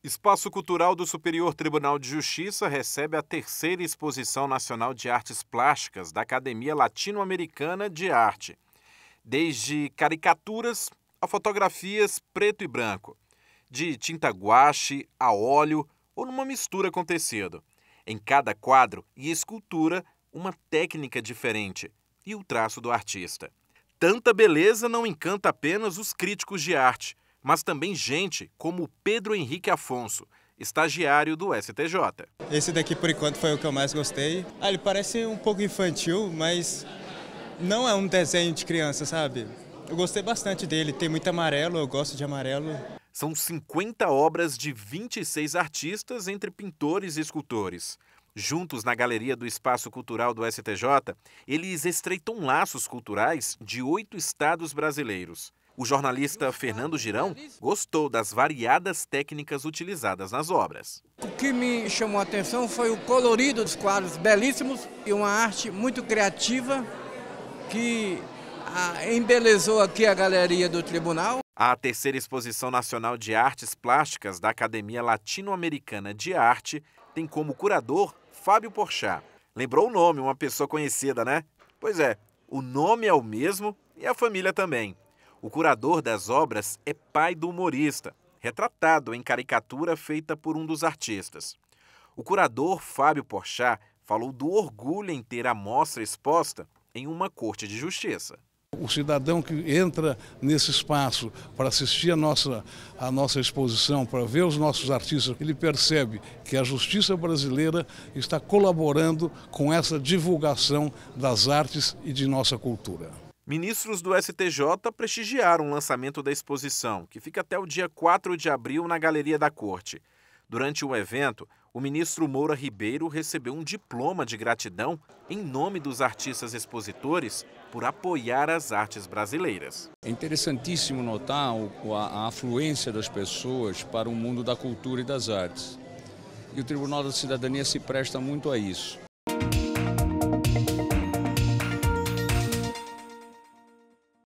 Espaço Cultural do Superior Tribunal de Justiça recebe a terceira Exposição Nacional de Artes Plásticas da Academia Latino-Americana de Arte, desde caricaturas a fotografias preto e branco, de tinta guache a óleo ou numa mistura com tecido. Em cada quadro e escultura, uma técnica diferente e o traço do artista. Tanta beleza não encanta apenas os críticos de arte mas também gente como Pedro Henrique Afonso, estagiário do STJ. Esse daqui, por enquanto, foi o que eu mais gostei. Ah, ele parece um pouco infantil, mas não é um desenho de criança, sabe? Eu gostei bastante dele, tem muito amarelo, eu gosto de amarelo. São 50 obras de 26 artistas, entre pintores e escultores. Juntos na galeria do Espaço Cultural do STJ, eles estreitam laços culturais de oito estados brasileiros. O jornalista Fernando Girão gostou das variadas técnicas utilizadas nas obras. O que me chamou a atenção foi o colorido dos quadros, belíssimos, e uma arte muito criativa que ah, embelezou aqui a galeria do tribunal. A terceira exposição nacional de artes plásticas da Academia Latino-Americana de Arte tem como curador Fábio Porchá. Lembrou o nome, uma pessoa conhecida, né? Pois é, o nome é o mesmo e a família também. O curador das obras é pai do humorista, retratado em caricatura feita por um dos artistas. O curador Fábio Porchat falou do orgulho em ter a mostra exposta em uma corte de justiça. O cidadão que entra nesse espaço para assistir a nossa, a nossa exposição, para ver os nossos artistas, ele percebe que a justiça brasileira está colaborando com essa divulgação das artes e de nossa cultura. Ministros do STJ prestigiaram o lançamento da exposição, que fica até o dia 4 de abril na Galeria da Corte. Durante o evento, o ministro Moura Ribeiro recebeu um diploma de gratidão em nome dos artistas expositores por apoiar as artes brasileiras. É interessantíssimo notar a afluência das pessoas para o mundo da cultura e das artes. E o Tribunal da Cidadania se presta muito a isso.